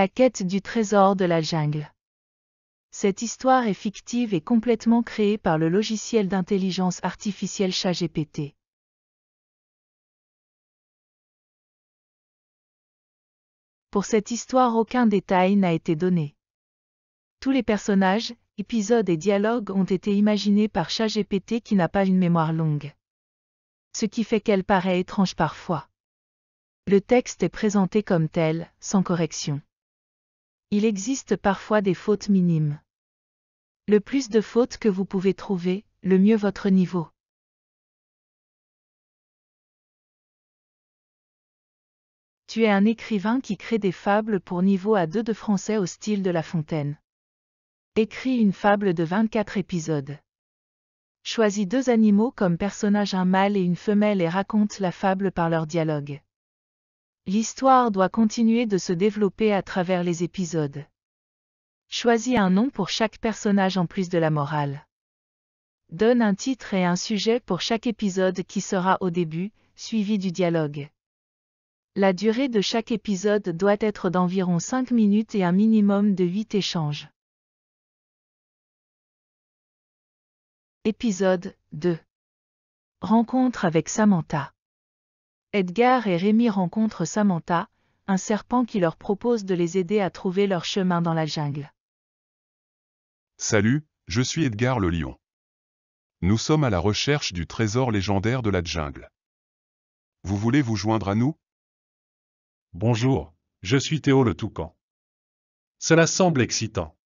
La quête du trésor de la jungle. Cette histoire est fictive et complètement créée par le logiciel d'intelligence artificielle ChatGPT. Pour cette histoire, aucun détail n'a été donné. Tous les personnages, épisodes et dialogues ont été imaginés par ChatGPT qui n'a pas une mémoire longue. Ce qui fait qu'elle paraît étrange parfois. Le texte est présenté comme tel, sans correction. Il existe parfois des fautes minimes. Le plus de fautes que vous pouvez trouver, le mieux votre niveau. Tu es un écrivain qui crée des fables pour niveau à 2 de français au style de La Fontaine. Écris une fable de 24 épisodes. Choisis deux animaux comme personnages un mâle et une femelle et raconte la fable par leur dialogue. L'histoire doit continuer de se développer à travers les épisodes. Choisis un nom pour chaque personnage en plus de la morale. Donne un titre et un sujet pour chaque épisode qui sera au début, suivi du dialogue. La durée de chaque épisode doit être d'environ 5 minutes et un minimum de 8 échanges. Épisode 2 Rencontre avec Samantha Edgar et Rémi rencontrent Samantha, un serpent qui leur propose de les aider à trouver leur chemin dans la jungle. Salut, je suis Edgar le lion. Nous sommes à la recherche du trésor légendaire de la jungle. Vous voulez vous joindre à nous Bonjour, je suis Théo le toucan. Cela semble excitant.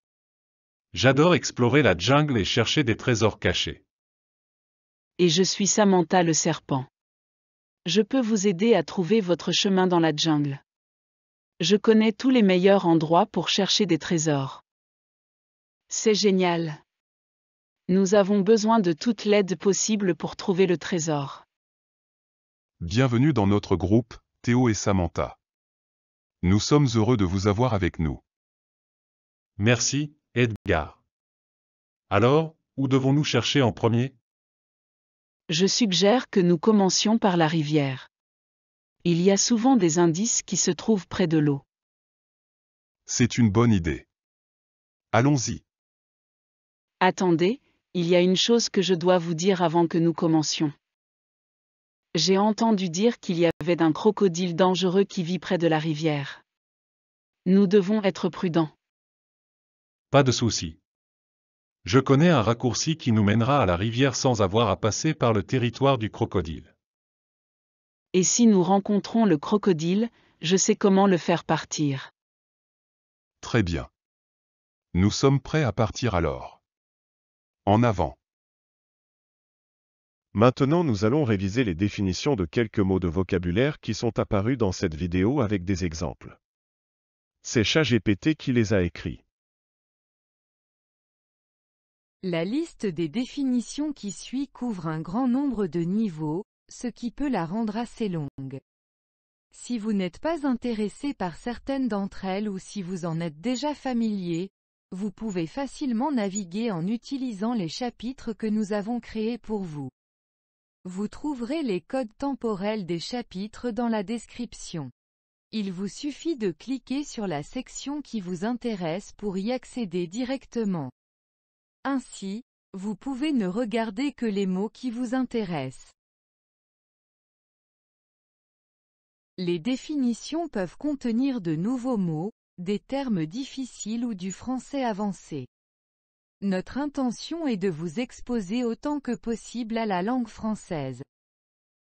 J'adore explorer la jungle et chercher des trésors cachés. Et je suis Samantha le serpent. Je peux vous aider à trouver votre chemin dans la jungle. Je connais tous les meilleurs endroits pour chercher des trésors. C'est génial. Nous avons besoin de toute l'aide possible pour trouver le trésor. Bienvenue dans notre groupe, Théo et Samantha. Nous sommes heureux de vous avoir avec nous. Merci, Edgar. Alors, où devons-nous chercher en premier je suggère que nous commencions par la rivière. Il y a souvent des indices qui se trouvent près de l'eau. C'est une bonne idée. Allons-y. Attendez, il y a une chose que je dois vous dire avant que nous commencions. J'ai entendu dire qu'il y avait un crocodile dangereux qui vit près de la rivière. Nous devons être prudents. Pas de souci. Je connais un raccourci qui nous mènera à la rivière sans avoir à passer par le territoire du crocodile. Et si nous rencontrons le crocodile, je sais comment le faire partir. Très bien. Nous sommes prêts à partir alors. En avant. Maintenant nous allons réviser les définitions de quelques mots de vocabulaire qui sont apparus dans cette vidéo avec des exemples. C'est ChatGPT qui les a écrits. La liste des définitions qui suit couvre un grand nombre de niveaux, ce qui peut la rendre assez longue. Si vous n'êtes pas intéressé par certaines d'entre elles ou si vous en êtes déjà familier, vous pouvez facilement naviguer en utilisant les chapitres que nous avons créés pour vous. Vous trouverez les codes temporels des chapitres dans la description. Il vous suffit de cliquer sur la section qui vous intéresse pour y accéder directement. Ainsi, vous pouvez ne regarder que les mots qui vous intéressent. Les définitions peuvent contenir de nouveaux mots, des termes difficiles ou du français avancé. Notre intention est de vous exposer autant que possible à la langue française.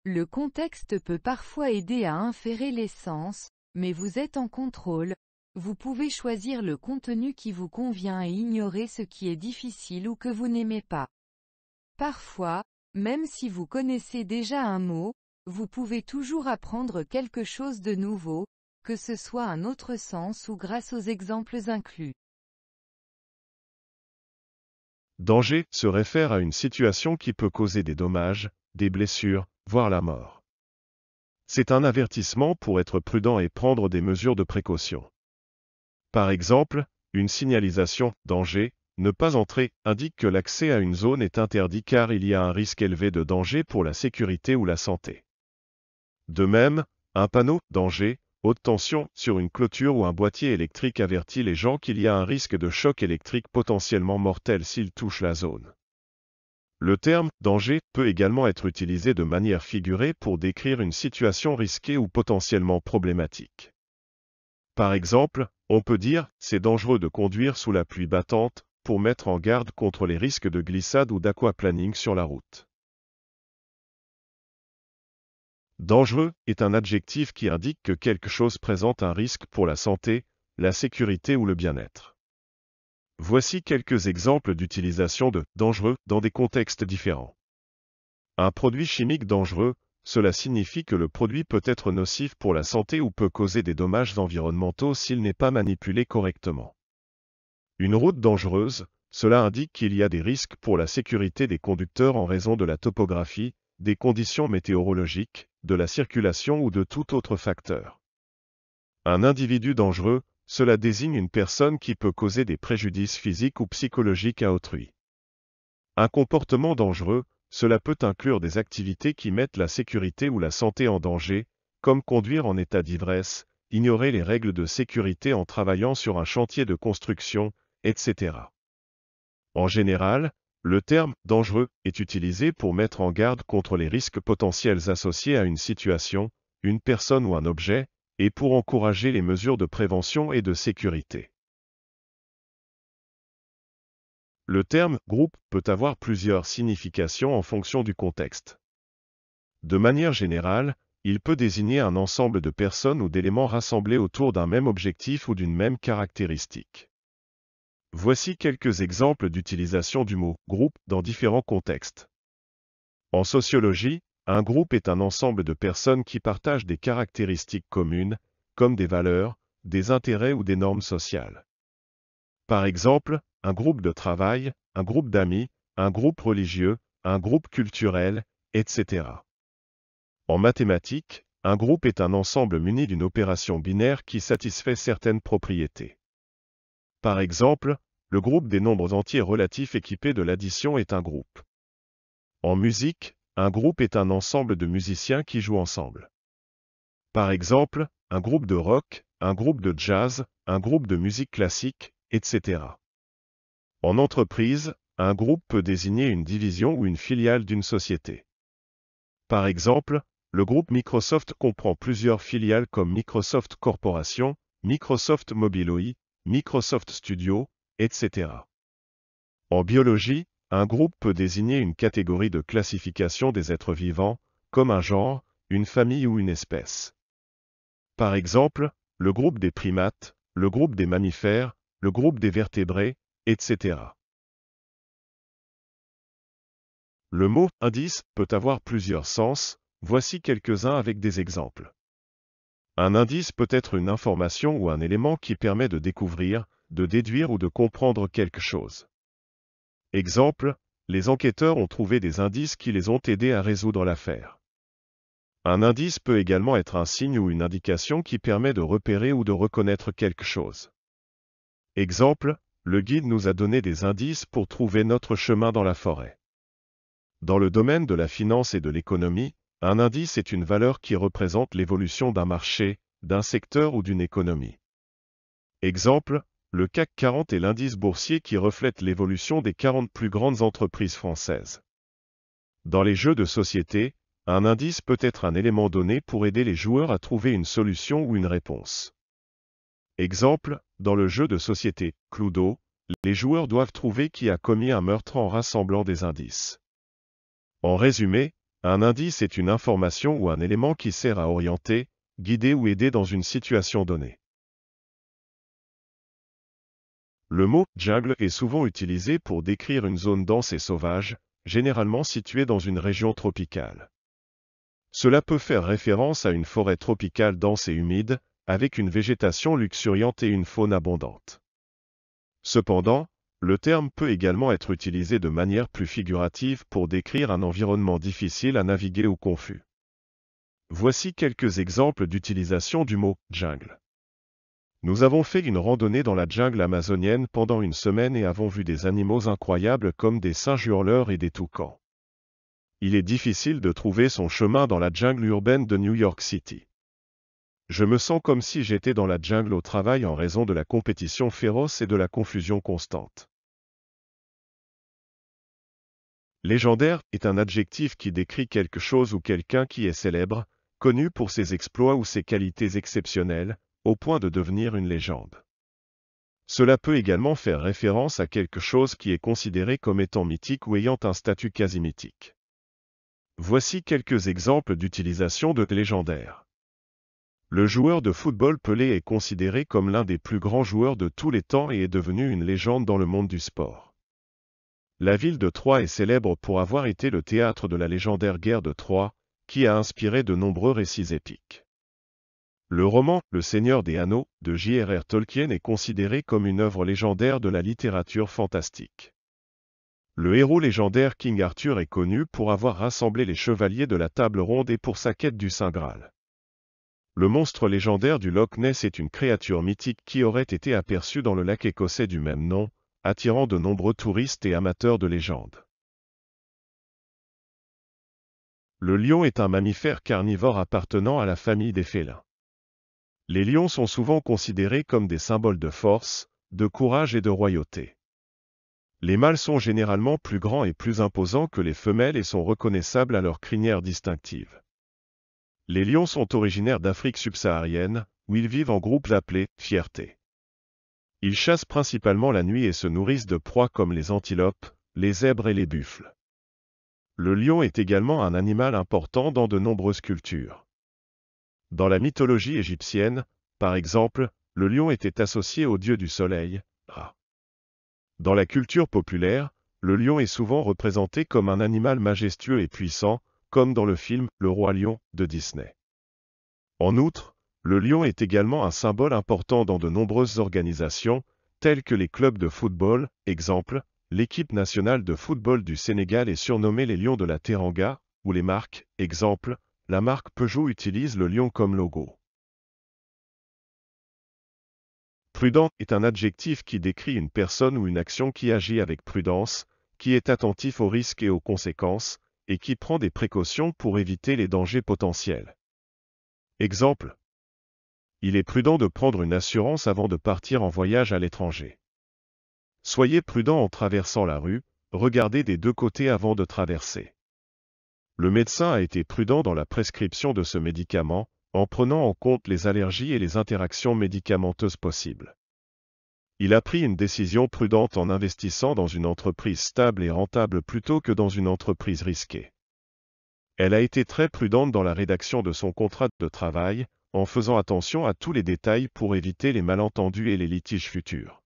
Le contexte peut parfois aider à inférer les sens, mais vous êtes en contrôle, vous pouvez choisir le contenu qui vous convient et ignorer ce qui est difficile ou que vous n'aimez pas. Parfois, même si vous connaissez déjà un mot, vous pouvez toujours apprendre quelque chose de nouveau, que ce soit un autre sens ou grâce aux exemples inclus. Danger se réfère à une situation qui peut causer des dommages, des blessures, voire la mort. C'est un avertissement pour être prudent et prendre des mesures de précaution. Par exemple, une signalisation danger, ne pas entrer indique que l'accès à une zone est interdit car il y a un risque élevé de danger pour la sécurité ou la santé. De même, un panneau danger, haute tension sur une clôture ou un boîtier électrique avertit les gens qu'il y a un risque de choc électrique potentiellement mortel s'ils touchent la zone. Le terme danger peut également être utilisé de manière figurée pour décrire une situation risquée ou potentiellement problématique. Par exemple, on peut dire, c'est dangereux de conduire sous la pluie battante, pour mettre en garde contre les risques de glissade ou d'aquaplaning sur la route. Dangereux est un adjectif qui indique que quelque chose présente un risque pour la santé, la sécurité ou le bien-être. Voici quelques exemples d'utilisation de dangereux dans des contextes différents. Un produit chimique dangereux, cela signifie que le produit peut être nocif pour la santé ou peut causer des dommages environnementaux s'il n'est pas manipulé correctement. Une route dangereuse, cela indique qu'il y a des risques pour la sécurité des conducteurs en raison de la topographie, des conditions météorologiques, de la circulation ou de tout autre facteur. Un individu dangereux, cela désigne une personne qui peut causer des préjudices physiques ou psychologiques à autrui. Un comportement dangereux, cela peut inclure des activités qui mettent la sécurité ou la santé en danger, comme conduire en état d'ivresse, ignorer les règles de sécurité en travaillant sur un chantier de construction, etc. En général, le terme dangereux est utilisé pour mettre en garde contre les risques potentiels associés à une situation, une personne ou un objet, et pour encourager les mesures de prévention et de sécurité. Le terme groupe peut avoir plusieurs significations en fonction du contexte. De manière générale, il peut désigner un ensemble de personnes ou d'éléments rassemblés autour d'un même objectif ou d'une même caractéristique. Voici quelques exemples d'utilisation du mot « groupe » dans différents contextes. En sociologie, un groupe est un ensemble de personnes qui partagent des caractéristiques communes, comme des valeurs, des intérêts ou des normes sociales. Par exemple, un groupe de travail, un groupe d'amis, un groupe religieux, un groupe culturel, etc. En mathématiques, un groupe est un ensemble muni d'une opération binaire qui satisfait certaines propriétés. Par exemple, le groupe des nombres entiers relatifs équipés de l'addition est un groupe. En musique, un groupe est un ensemble de musiciens qui jouent ensemble. Par exemple, un groupe de rock, un groupe de jazz, un groupe de musique classique, etc. En entreprise, un groupe peut désigner une division ou une filiale d'une société. Par exemple, le groupe Microsoft comprend plusieurs filiales comme Microsoft Corporation, Microsoft OI, Microsoft Studio, etc. En biologie, un groupe peut désigner une catégorie de classification des êtres vivants, comme un genre, une famille ou une espèce. Par exemple, le groupe des primates, le groupe des mammifères, le groupe des vertébrés, etc. Le mot indice peut avoir plusieurs sens, voici quelques-uns avec des exemples. Un indice peut être une information ou un élément qui permet de découvrir, de déduire ou de comprendre quelque chose. Exemple, les enquêteurs ont trouvé des indices qui les ont aidés à résoudre l'affaire. Un indice peut également être un signe ou une indication qui permet de repérer ou de reconnaître quelque chose. Exemple, le guide nous a donné des indices pour trouver notre chemin dans la forêt. Dans le domaine de la finance et de l'économie, un indice est une valeur qui représente l'évolution d'un marché, d'un secteur ou d'une économie. Exemple, le CAC 40 est l'indice boursier qui reflète l'évolution des 40 plus grandes entreprises françaises. Dans les jeux de société, un indice peut être un élément donné pour aider les joueurs à trouver une solution ou une réponse. Exemple, dans le jeu de société, Cluedo, les joueurs doivent trouver qui a commis un meurtre en rassemblant des indices. En résumé, un indice est une information ou un élément qui sert à orienter, guider ou aider dans une situation donnée. Le mot jungle est souvent utilisé pour décrire une zone dense et sauvage, généralement située dans une région tropicale. Cela peut faire référence à une forêt tropicale dense et humide, avec une végétation luxuriante et une faune abondante. Cependant, le terme peut également être utilisé de manière plus figurative pour décrire un environnement difficile à naviguer ou confus. Voici quelques exemples d'utilisation du mot « jungle ». Nous avons fait une randonnée dans la jungle amazonienne pendant une semaine et avons vu des animaux incroyables comme des singes hurleurs et des toucans. Il est difficile de trouver son chemin dans la jungle urbaine de New York City. Je me sens comme si j'étais dans la jungle au travail en raison de la compétition féroce et de la confusion constante. Légendaire est un adjectif qui décrit quelque chose ou quelqu'un qui est célèbre, connu pour ses exploits ou ses qualités exceptionnelles, au point de devenir une légende. Cela peut également faire référence à quelque chose qui est considéré comme étant mythique ou ayant un statut quasi mythique. Voici quelques exemples d'utilisation de légendaire. Le joueur de football Pelé est considéré comme l'un des plus grands joueurs de tous les temps et est devenu une légende dans le monde du sport. La ville de Troyes est célèbre pour avoir été le théâtre de la légendaire guerre de Troyes, qui a inspiré de nombreux récits épiques. Le roman Le Seigneur des Anneaux de J.R.R. Tolkien est considéré comme une œuvre légendaire de la littérature fantastique. Le héros légendaire King Arthur est connu pour avoir rassemblé les chevaliers de la table ronde et pour sa quête du Saint Graal. Le monstre légendaire du Loch Ness est une créature mythique qui aurait été aperçue dans le lac écossais du même nom, attirant de nombreux touristes et amateurs de légendes. Le lion est un mammifère carnivore appartenant à la famille des félins. Les lions sont souvent considérés comme des symboles de force, de courage et de royauté. Les mâles sont généralement plus grands et plus imposants que les femelles et sont reconnaissables à leur crinière distinctive. Les lions sont originaires d'Afrique subsaharienne, où ils vivent en groupes appelés fierté. Ils chassent principalement la nuit et se nourrissent de proies comme les antilopes, les zèbres et les buffles. Le lion est également un animal important dans de nombreuses cultures. Dans la mythologie égyptienne, par exemple, le lion était associé au dieu du soleil, Ra. Dans la culture populaire, le lion est souvent représenté comme un animal majestueux et puissant, comme dans le film Le Roi Lion de Disney. En outre, le lion est également un symbole important dans de nombreuses organisations, telles que les clubs de football, exemple, l'équipe nationale de football du Sénégal est surnommée les lions de la Teranga, ou les marques, exemple, la marque Peugeot utilise le lion comme logo. Prudent est un adjectif qui décrit une personne ou une action qui agit avec prudence, qui est attentif aux risques et aux conséquences, et qui prend des précautions pour éviter les dangers potentiels. Exemple. Il est prudent de prendre une assurance avant de partir en voyage à l'étranger. Soyez prudent en traversant la rue, regardez des deux côtés avant de traverser. Le médecin a été prudent dans la prescription de ce médicament, en prenant en compte les allergies et les interactions médicamenteuses possibles. Il a pris une décision prudente en investissant dans une entreprise stable et rentable plutôt que dans une entreprise risquée. Elle a été très prudente dans la rédaction de son contrat de travail, en faisant attention à tous les détails pour éviter les malentendus et les litiges futurs.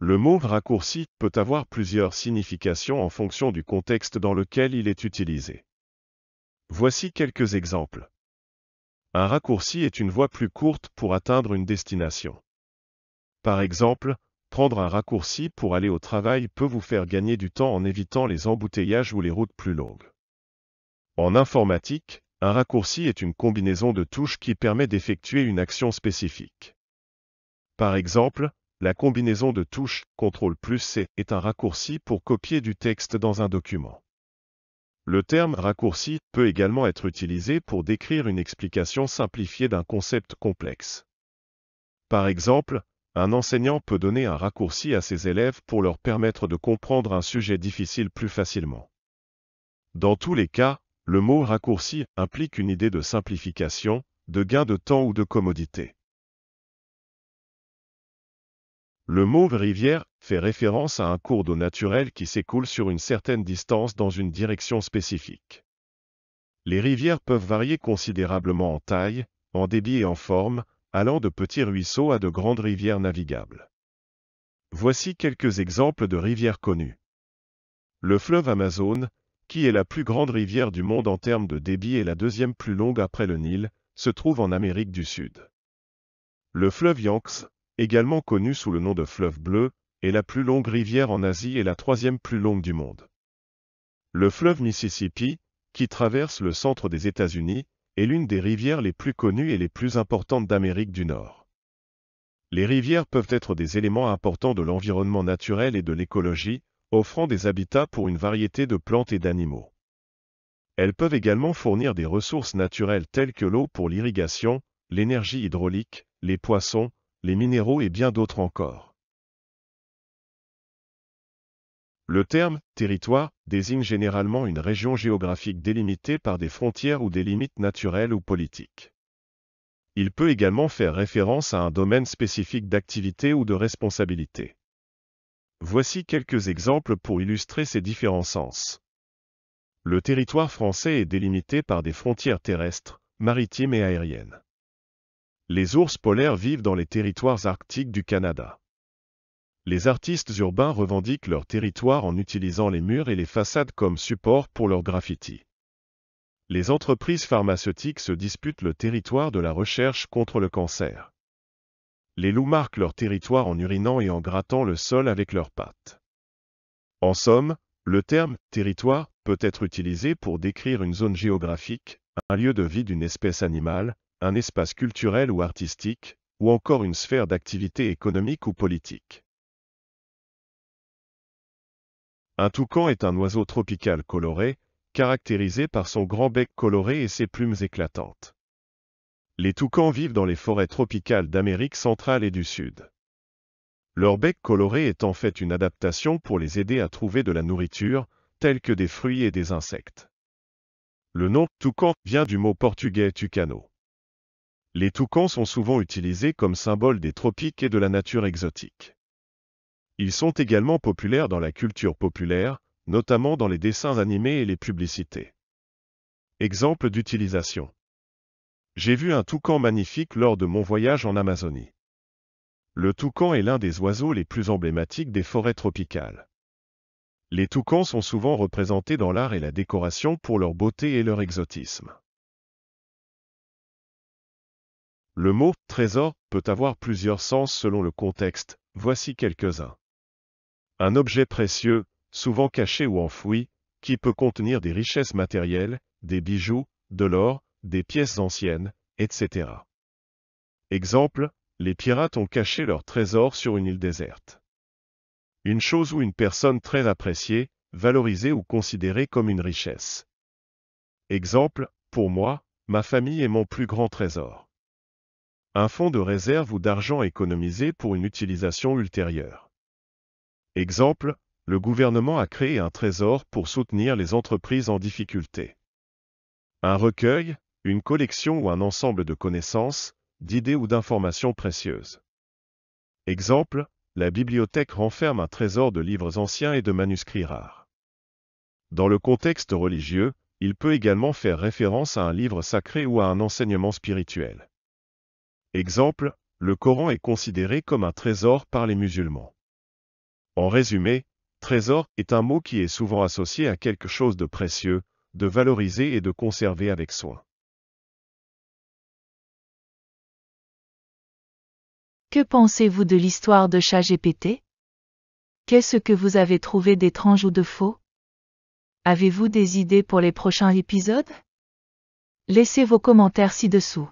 Le mot raccourci peut avoir plusieurs significations en fonction du contexte dans lequel il est utilisé. Voici quelques exemples. Un raccourci est une voie plus courte pour atteindre une destination. Par exemple, prendre un raccourci pour aller au travail peut vous faire gagner du temps en évitant les embouteillages ou les routes plus longues. En informatique, un raccourci est une combinaison de touches qui permet d'effectuer une action spécifique. Par exemple, la combinaison de touches CTRL plus C est un raccourci pour copier du texte dans un document. Le terme raccourci peut également être utilisé pour décrire une explication simplifiée d'un concept complexe. Par exemple, un enseignant peut donner un raccourci à ses élèves pour leur permettre de comprendre un sujet difficile plus facilement. Dans tous les cas, le mot raccourci implique une idée de simplification, de gain de temps ou de commodité. Le mot rivière fait référence à un cours d'eau naturel qui s'écoule sur une certaine distance dans une direction spécifique. Les rivières peuvent varier considérablement en taille, en débit et en forme, allant de petits ruisseaux à de grandes rivières navigables. Voici quelques exemples de rivières connues. Le fleuve Amazone, qui est la plus grande rivière du monde en termes de débit et la deuxième plus longue après le Nil, se trouve en Amérique du Sud. Le fleuve Yangtze, également connue sous le nom de fleuve bleu, est la plus longue rivière en Asie et la troisième plus longue du monde. Le fleuve Mississippi, qui traverse le centre des États-Unis, est l'une des rivières les plus connues et les plus importantes d'Amérique du Nord. Les rivières peuvent être des éléments importants de l'environnement naturel et de l'écologie, offrant des habitats pour une variété de plantes et d'animaux. Elles peuvent également fournir des ressources naturelles telles que l'eau pour l'irrigation, l'énergie hydraulique, les poissons, les minéraux et bien d'autres encore. Le terme territoire désigne généralement une région géographique délimitée par des frontières ou des limites naturelles ou politiques. Il peut également faire référence à un domaine spécifique d'activité ou de responsabilité. Voici quelques exemples pour illustrer ces différents sens. Le territoire français est délimité par des frontières terrestres, maritimes et aériennes. Les ours polaires vivent dans les territoires arctiques du Canada. Les artistes urbains revendiquent leur territoire en utilisant les murs et les façades comme support pour leurs graffitis. Les entreprises pharmaceutiques se disputent le territoire de la recherche contre le cancer. Les loups marquent leur territoire en urinant et en grattant le sol avec leurs pattes. En somme, le terme territoire peut être utilisé pour décrire une zone géographique, un lieu de vie d'une espèce animale, un espace culturel ou artistique, ou encore une sphère d'activité économique ou politique. Un toucan est un oiseau tropical coloré, caractérisé par son grand bec coloré et ses plumes éclatantes. Les toucans vivent dans les forêts tropicales d'Amérique centrale et du Sud. Leur bec coloré est en fait une adaptation pour les aider à trouver de la nourriture, telle que des fruits et des insectes. Le nom toucan vient du mot portugais tucano. Les toucans sont souvent utilisés comme symbole des tropiques et de la nature exotique. Ils sont également populaires dans la culture populaire, notamment dans les dessins animés et les publicités. Exemple d'utilisation. J'ai vu un toucan magnifique lors de mon voyage en Amazonie. Le toucan est l'un des oiseaux les plus emblématiques des forêts tropicales. Les toucans sont souvent représentés dans l'art et la décoration pour leur beauté et leur exotisme. Le mot trésor peut avoir plusieurs sens selon le contexte, voici quelques-uns. Un objet précieux, souvent caché ou enfoui, qui peut contenir des richesses matérielles, des bijoux, de l'or, des pièces anciennes, etc. Exemple, les pirates ont caché leur trésor sur une île déserte. Une chose ou une personne très appréciée, valorisée ou considérée comme une richesse. Exemple, pour moi, ma famille est mon plus grand trésor un fonds de réserve ou d'argent économisé pour une utilisation ultérieure. Exemple, le gouvernement a créé un trésor pour soutenir les entreprises en difficulté. Un recueil, une collection ou un ensemble de connaissances, d'idées ou d'informations précieuses. Exemple, la bibliothèque renferme un trésor de livres anciens et de manuscrits rares. Dans le contexte religieux, il peut également faire référence à un livre sacré ou à un enseignement spirituel. Exemple, le Coran est considéré comme un trésor par les musulmans. En résumé, trésor est un mot qui est souvent associé à quelque chose de précieux, de valorisé et de conservé avec soin. Que pensez-vous de l'histoire de ChatGPT Qu'est-ce que vous avez trouvé d'étrange ou de faux Avez-vous des idées pour les prochains épisodes Laissez vos commentaires ci-dessous.